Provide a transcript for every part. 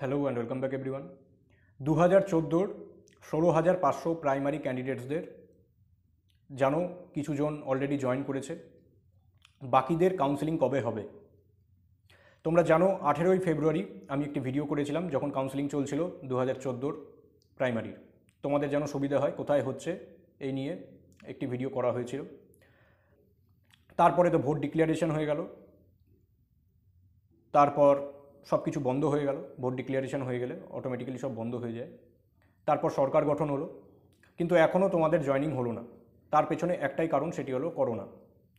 hello and welcome back everyone দু হাজার চোদ্দোর ষোলো হাজার পাঁচশো প্রাইমারি ক্যান্ডিডেটসদের জানো কিছুজন অলরেডি জয়েন করেছে বাকিদের কাউন্সেলিং কবে হবে তোমরা জানো আঠেরোই ফেব্রুয়ারি আমি একটি ভিডিও করেছিলাম যখন কাউন্সেলিং চলছিল দু হাজার চোদ্দোর প্রাইমারির তোমাদের যেন সুবিধা হয় কোথায় হচ্ছে এই নিয়ে একটি ভিডিও করা হয়েছিল তারপরে তো ভোট ডিক্লারেশন হয়ে গেল তারপর সব কিছু বন্ধ হয়ে গেল ভোট ডিক্লারেশন হয়ে গেলে অটোমেটিক্যালি সব বন্ধ হয়ে যায় তারপর সরকার গঠন হলো কিন্তু এখনও তোমাদের জয়নিং হলো না তার পেছনে একটাই কারণ সেটি হলো করোনা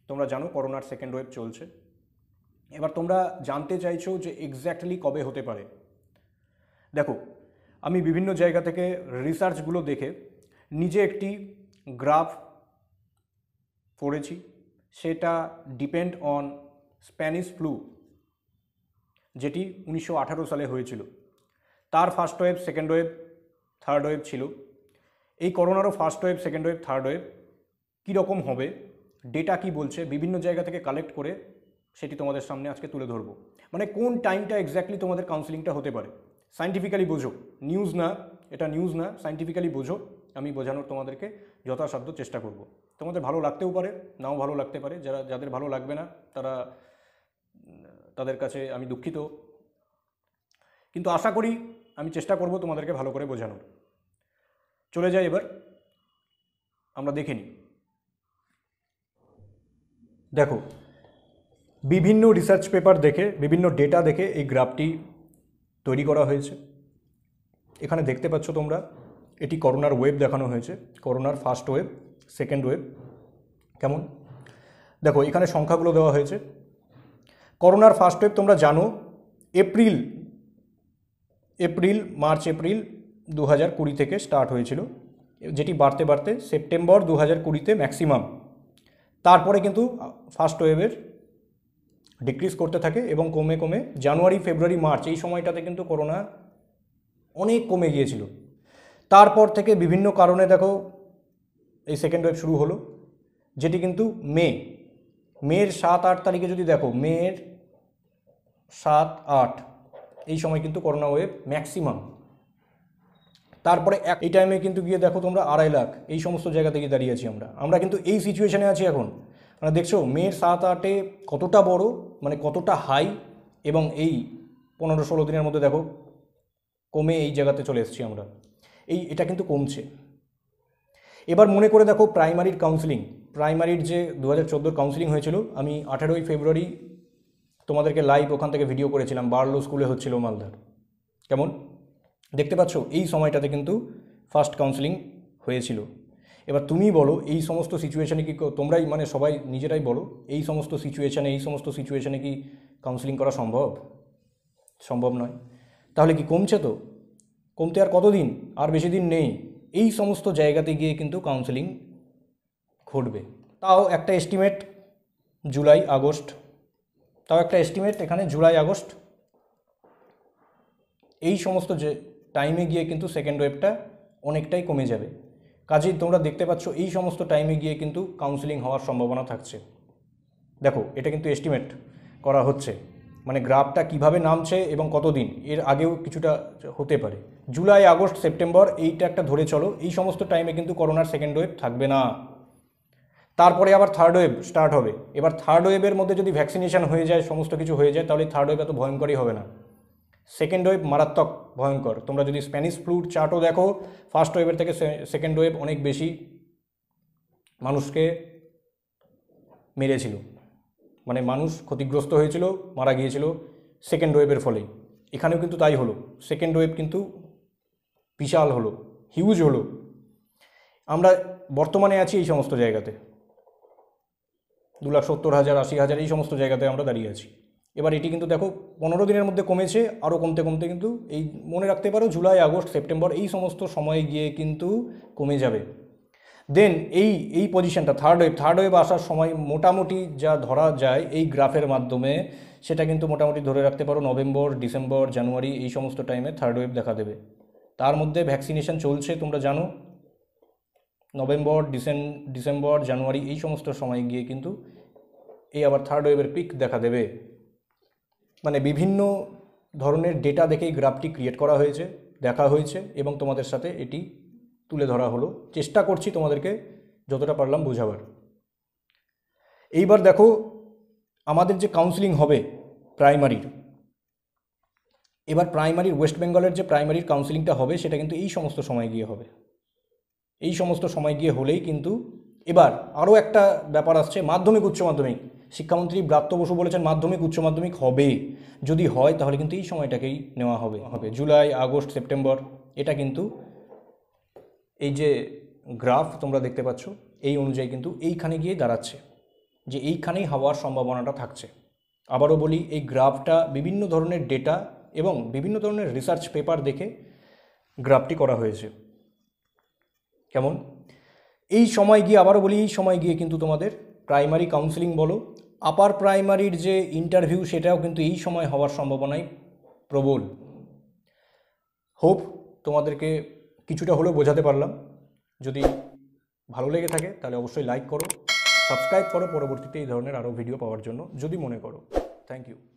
তোমরা জানো করোনার সেকেন্ড ওয়েভ চলছে এবার তোমরা জানতে চাইছো যে এক্স্যাক্টলি কবে হতে পারে দেখো আমি বিভিন্ন জায়গা থেকে রিসার্চগুলো দেখে নিজে একটি গ্রাফ করেছি সেটা ডিপেন্ড অন স্প্যানিশ ফ্লু যেটি উনিশশো সালে হয়েছিল তার first wave second wave third wave ছিল এই করোনারও first wave second wave third wave কীরকম হবে ডেটা কি বলছে বিভিন্ন জায়গা থেকে কালেক্ট করে সেটি তোমাদের সামনে আজকে তুলে ধরবো মানে কোন টাইমটা এক্স্যাক্টলি তোমাদের কাউন্সিলিংটা হতে পারে সাইন্টিফিক্যালি বোঝো নিউজ না এটা নিউজ না সাইন্টিফিক্যালি বোঝো আমি বোঝানোর তোমাদেরকে যথাসাধ্য চেষ্টা করব তোমাদের ভালো লাগতেও পারে নাও ভালো লাগতে পারে যারা যাদের ভালো লাগবে না তারা তাদের কাছে আমি দুঃখিত কিন্তু আশা করি আমি চেষ্টা করব তোমাদেরকে ভালো করে বোঝানোর চলে যাই এবার আমরা দেখে নিই দেখো বিভিন্ন রিসার্চ পেপার দেখে বিভিন্ন ডেটা দেখে এই গ্রাফটি তৈরি করা হয়েছে এখানে দেখতে পাচ্ছ তোমরা এটি করোনার ওয়েব দেখানো হয়েছে করোনার ফার্স্ট ওয়েব সেকেন্ড ওয়েব কেমন দেখো এখানে সংখ্যাগুলো দেওয়া হয়েছে করোনার ফার্স্ট ওয়েভ তোমরা জানো এপ্রিল এপ্রিল মার্চ এপ্রিল দু হাজার কুড়ি থেকে স্টার্ট হয়েছিল যেটি বাড়তে বাড়তে সেপ্টেম্বর দু হাজার কুড়িতে ম্যাক্সিমাম তারপরে কিন্তু ফার্স্ট ওয়েভের ডিক্রিজ করতে থাকে এবং কমে কমে জানুয়ারি ফেব্রুয়ারি মার্চ এই সময়টাতে কিন্তু করোনা অনেক কমে গিয়েছিল তারপর থেকে বিভিন্ন কারণে দেখো এই সেকেন্ড ওয়েভ শুরু হলো যেটি কিন্তু মে মেয়ের সাত আট তারিখে যদি দেখো মেয়ের সাত আট এই সময় কিন্তু করোনা ওয়েভ ম্যাক্সিমাম তারপরে এক এই টাইমে কিন্তু গিয়ে দেখো তোমরা আড়াই লাখ এই সমস্ত জায়গাতে গিয়ে দাঁড়িয়ে আছি আমরা আমরা কিন্তু এই সিচুয়েশানে আছি এখন মানে দেখছো মেয়ের সাত আটে কতটা বড় মানে কতটা হাই এবং এই পনেরো ষোলো দিনের মধ্যে দেখো কমে এই জায়গাতে চলে এসেছি আমরা এই এটা কিন্তু কমছে এবার মনে করে দেখো প্রাইমারির কাউন্সিলিং প্রাইমারির যে দু হাজার চোদ্দোর কাউন্সিলিং হয়েছিল আমি আঠেরোই ফেব্রুয়ারি তোমাদেরকে লাইভ ওখান থেকে ভিডিও করেছিলাম বার্লো স্কুলে হচ্ছিল মালদার কেমন দেখতে পাচ্ছ এই সময়টাতে কিন্তু ফার্স্ট কাউন্সিলিং হয়েছিল এবার তুমি বলো এই সমস্ত সিচুয়েশানে কি তোমরাই মানে সবাই নিজেরাই বলো এই সমস্ত সিচুয়েশানে এই সমস্ত সিচুয়েশানে কি কাউন্সিলিং করা সম্ভব সম্ভব নয় তাহলে কি কমছে তো কমতে আর কতদিন আর বেশি দিন নেই এই সমস্ত জায়গাতে গিয়ে কিন্তু কাউন্সেলিং ঘটবে তাও একটা এস্টিমেট জুলাই আগস্ট তাও একটা এস্টিমেট এখানে জুলাই আগস্ট এই সমস্ত যে টাইমে গিয়ে কিন্তু সেকেন্ড ওয়েভটা অনেকটাই কমে যাবে কাজেই তোমরা দেখতে পাচ্ছ এই সমস্ত টাইমে গিয়ে কিন্তু কাউন্সিলিং হওয়ার সম্ভাবনা থাকছে দেখো এটা কিন্তু এস্টিমেট করা হচ্ছে মানে গ্রাফটা কিভাবে নামছে এবং কতদিন এর আগেও কিছুটা হতে পারে জুলাই আগস্ট সেপ্টেম্বর এইটা একটা ধরে চলো এই সমস্ত টাইমে কিন্তু করোনার সেকেন্ড ওয়েভ থাকবে না তারপরে আবার থার্ড ওয়েভ স্টার্ট হবে এবার থার্ড ওয়েভের মধ্যে যদি ভ্যাকসিনেশান হয়ে যায় সমস্ত কিছু হয়ে যায় তাহলে থার্ড ওয়েভ এত ভয়ঙ্করই হবে না সেকেন্ড ওয়েভ মারাত্মক ভয়ঙ্কর তোমরা যদি স্প্যানিশ ফ্লুর চার্টও দেখো ফার্স্ট ওয়েভের থেকে সেকেন্ড ওয়েভ অনেক বেশি মানুষকে মেরেছিল মানে মানুষ ক্ষতিগ্রস্ত হয়েছিল মারা গিয়েছিল সেকেন্ড ওয়েভের ফলে এখানেও কিন্তু তাই হলো সেকেন্ড ওয়েভ কিন্তু বিশাল হলো হিউজ হলো আমরা বর্তমানে আছি এই সমস্ত জায়গাতে দু লাখ সত্তর হাজার আশি হাজার এই সমস্ত জায়গাতে আমরা দাঁড়িয়ে আছি এবার এটি কিন্তু দেখো পনেরো দিনের মধ্যে কমেছে আরও কমতে কমতে কিন্তু এই মনে রাখতে পারো জুলাই আগস্ট সেপ্টেম্বর এই সমস্ত সময়ে গিয়ে কিন্তু কমে যাবে দেন এই এই পজিশনটা থার্ড ওয়েভ থার্ড ওয়েভ আসার সময় মোটামুটি যা ধরা যায় এই গ্রাফের মাধ্যমে সেটা কিন্তু মোটামুটি ধরে রাখতে পারো নভেম্বর ডিসেম্বর জানুয়ারি এই সমস্ত টাইমে থার্ড ওয়েভ দেখা দেবে তার মধ্যে ভ্যাকসিনেশন চলছে তোমরা জানো নভেম্বর ডিসেম্বর জানুয়ারি এই সমস্ত সময় গিয়ে কিন্তু এই আবার থার্ড ওয়েভের পিক দেখা দেবে মানে বিভিন্ন ধরনের ডেটা দেখেই গ্রাফটি ক্রিয়েট করা হয়েছে দেখা হয়েছে এবং তোমাদের সাথে এটি তুলে ধরা হলো চেষ্টা করছি তোমাদেরকে যতটা পারলাম বোঝাবার এইবার দেখো আমাদের যে কাউন্সিলিং হবে প্রাইমারির এবার প্রাইমারির ওয়েস্ট বেঙ্গলের যে প্রাইমারির কাউন্সিলিংটা হবে সেটা কিন্তু এই সমস্ত সময় গিয়ে হবে এই সমস্ত সময় গিয়ে হলেই কিন্তু এবার আরও একটা ব্যাপার আসছে মাধ্যমিক উচ্চ মাধ্যমিক শিক্ষামন্ত্রী ব্রাত্য বসু বলেছেন মাধ্যমিক উচ্চ মাধ্যমিক হবে যদি হয় তাহলে কিন্তু এই সময়টাকেই নেওয়া হবে হবে জুলাই আগস্ট সেপ্টেম্বর এটা কিন্তু এই যে গ্রাফ তোমরা দেখতে পাচ্ছ এই অনুযায়ী কিন্তু এইখানে গিয়ে দাঁড়াচ্ছে যে এইখানেই হওয়ার সম্ভাবনাটা থাকছে আবারও বলি এই গ্রাফটা বিভিন্ন ধরনের ডেটা এবং বিভিন্ন ধরনের রিসার্চ পেপার দেখে গ্রাফটি করা হয়েছে কেমন এই সময় গিয়ে আবারও বলি এই সময় গিয়ে কিন্তু তোমাদের প্রাইমারি কাউন্সেলিং বলো আপার প্রাইমারির যে ইন্টারভিউ সেটাও কিন্তু এই সময় হওয়ার সম্ভাবনাই প্রবল হোপ তোমাদেরকে কিছুটা হলেও বোঝাতে পারলাম যদি ভালো লেগে থাকে তাহলে অবশ্যই লাইক করো সাবস্ক্রাইব করো পরবর্তীতে এই ধরনের আরও ভিডিও পাওয়ার জন্য যদি মনে করো থ্যাংক ইউ